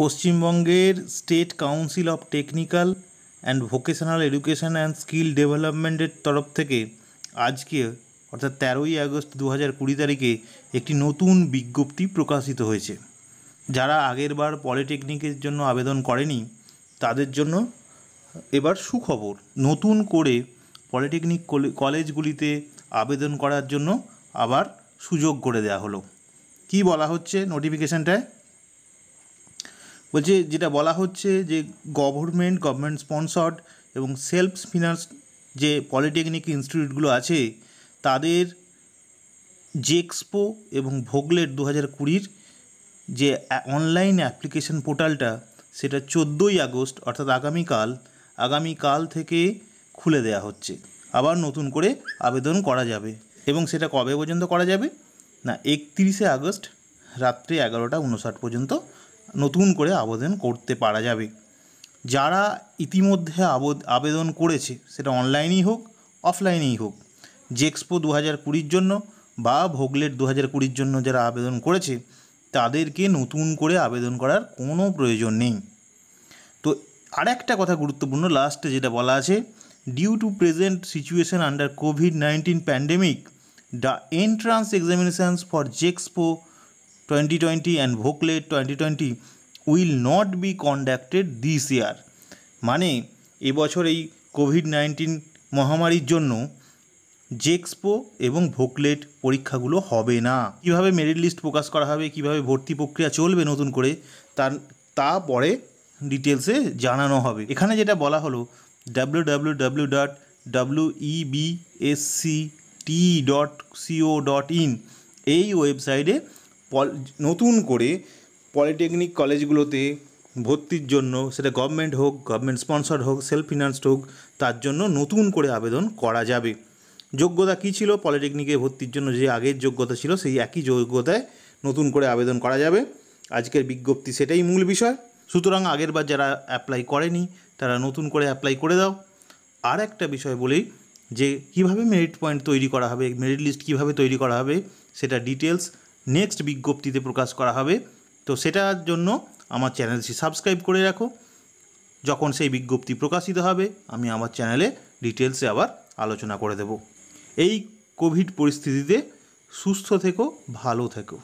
পশ্চিমবঙ্গের state council of technical and vocational education and skill ডেভেলপমেন্টের তরফ থেকে আজকে অর্থাৎ তেরোই আগস্ট দু হাজার কুড়ি তারিখে একটি নতুন বিজ্ঞপ্তি প্রকাশিত হয়েছে যারা আগের বার পলিটেকনিকের জন্য আবেদন করেনি তাদের জন্য এবার সুখবর নতুন করে পলিটেকনিক কলেজগুলিতে আবেদন করার জন্য আবার সুযোগ করে দেওয়া হলো কি বলা হচ্ছে নোটিফিকেশানটায় বলছে যেটা বলা হচ্ছে যে গভর্নমেন্ট গভর্নমেন্ট স্পন্সর্ড এবং সেলফ ফিনান্স যে পলিটেকনিক ইনস্টিটিউটগুলো আছে তাদের জেক্সপো এবং ভোগলেট দু হাজার কুড়ির যে অনলাইন অ্যাপ্লিকেশন পোর্টালটা সেটা চোদ্দোই আগস্ট অর্থাৎ আগামীকাল আগামীকাল থেকে খুলে দেয়া হচ্ছে আবার নতুন করে আবেদন করা যাবে এবং সেটা কবে পর্যন্ত করা যাবে না একত্রিশে আগস্ট রাত্রি এগারোটা উনষাট পর্যন্ত নতুন করে আবেদন করতে পারা যাবে যারা ইতিমধ্যে আবেদন করেছে সেটা অনলাইনেই হোক অফলাইনেই হোক জেক্সপো দু হাজার কুড়ির জন্য বা ভোগলেট দু হাজার কুড়ির জন্য যারা আবেদন করেছে তাদেরকে নতুন করে আবেদন করার কোনো প্রয়োজন নেই তো আরেকটা কথা গুরুত্বপূর্ণ লাস্টে যেটা বলা আছে due to present situation under COVID nineteen pandemic the entrance examinations for JEXPO 2020 and Booklet 2020 will not be conducted this year মানে এবছর এই কোভিড নাইন্টিন মহামারীর জন্য জেক্সপো এবং ভোকলেট পরীক্ষাগুলো হবে না কিভাবে মেরিট লিস্ট প্রকাশ করা হবে কিভাবে ভর্তি প্রক্রিয়া চলবে নতুন করে তার তা পরে ডিটেলসে জানানো হবে এখানে যেটা বলা হলো W W W dot W EBSC T dot CO dot in এই ওয়েবসাইটে নতুন করে পলিটেকনিক কলেজগুলোতে ভর্তির জন্য সেটা গভর্নমেন্ট হোক গভর্নমেন্ট স্পন্সর হোক সেলফ ফিনান্সড হোক তার জন্য নতুন করে আবেদন করা যাবে যোগ্যতা কী ছিল পলিটেকনিকে ভর্তির জন্য যে আগের যোগ্যতা ছিল সেই একই যোগ্যতায় নতুন করে আবেদন করা যাবে আজকের বিজ্ঞপ্তি সেটাই মূল বিষয় সুতরাং আগেরবার যারা অ্যাপ্লাই করেনি তারা নতুন করে অ্যাপ্লাই করে দাও আর একটা বিষয় বলি যে কিভাবে মেরিট পয়েন্ট তৈরি করা হবে মেরিট লিস্ট কিভাবে তৈরি করা হবে সেটা ডিটেলস নেক্সট বিজ্ঞপ্তিতে প্রকাশ করা হবে তো সেটার জন্য আমার চ্যানেলটি সাবস্ক্রাইব করে রাখো যখন সেই বিজ্ঞপ্তি প্রকাশিত হবে আমি আমার চ্যানেলে ডিটেলসে আবার আলোচনা করে দেব এই কোভিড পরিস্থিতিতে সুস্থ থেকো ভালো থেকো